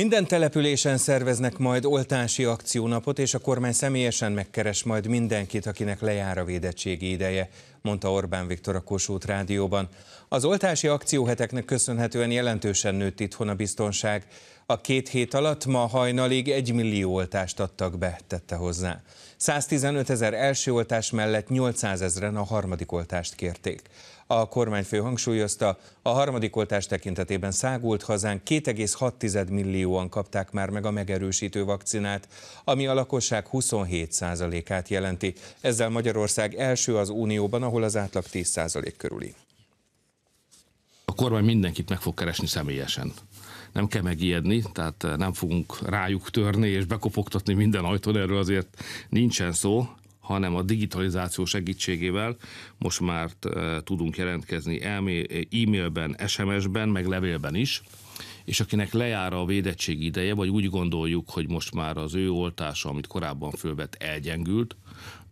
Minden településen szerveznek majd oltási akciónapot, és a kormány személyesen megkeres majd mindenkit, akinek lejár a védettségi ideje mondta Orbán Viktor a Kossuth Rádióban. Az oltási akcióheteknek köszönhetően jelentősen nőtt itthon a biztonság. A két hét alatt ma hajnalig egy millió oltást adtak be, tette hozzá. 115 ezer első oltás mellett 800 ezeren a harmadik oltást kérték. A kormányfő hangsúlyozta, a harmadik oltás tekintetében szágult hazán 2,6 millióan kapták már meg a megerősítő vakcinát, ami a lakosság 27%-át jelenti. Ezzel Magyarország első az Unióban, ahol ahol az átlag 10% körüli. A kormány mindenkit meg fog keresni személyesen nem kell megijedni, tehát eh, nem fogunk rájuk törni és bekopogtatni minden ajtón, erről azért nincsen szó, hanem a digitalizáció segítségével most már eh, tudunk jelentkezni e-mailben, SMS-ben, meg levélben is, és akinek lejár a védettség ideje, vagy úgy gondoljuk, hogy most már az ő oltása, amit korábban fölvett, elgyengült,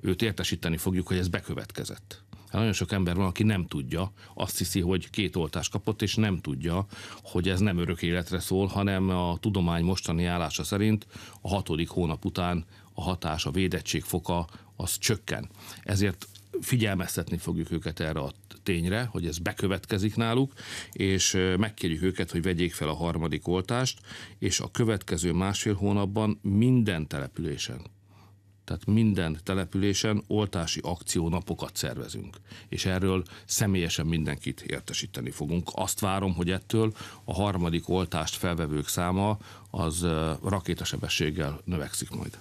őt értesíteni fogjuk, hogy ez bekövetkezett Hát nagyon sok ember van, aki nem tudja, azt hiszi, hogy két oltást kapott, és nem tudja, hogy ez nem örök életre szól, hanem a tudomány mostani állása szerint a hatodik hónap után a hatás, a védettség foka az csökken. Ezért figyelmeztetni fogjuk őket erre a tényre, hogy ez bekövetkezik náluk, és megkérjük őket, hogy vegyék fel a harmadik oltást, és a következő másfél hónapban minden településen tehát minden településen oltási akciónapokat szervezünk, és erről személyesen mindenkit értesíteni fogunk. Azt várom, hogy ettől a harmadik oltást felvevők száma az rakétasebességgel növekszik majd.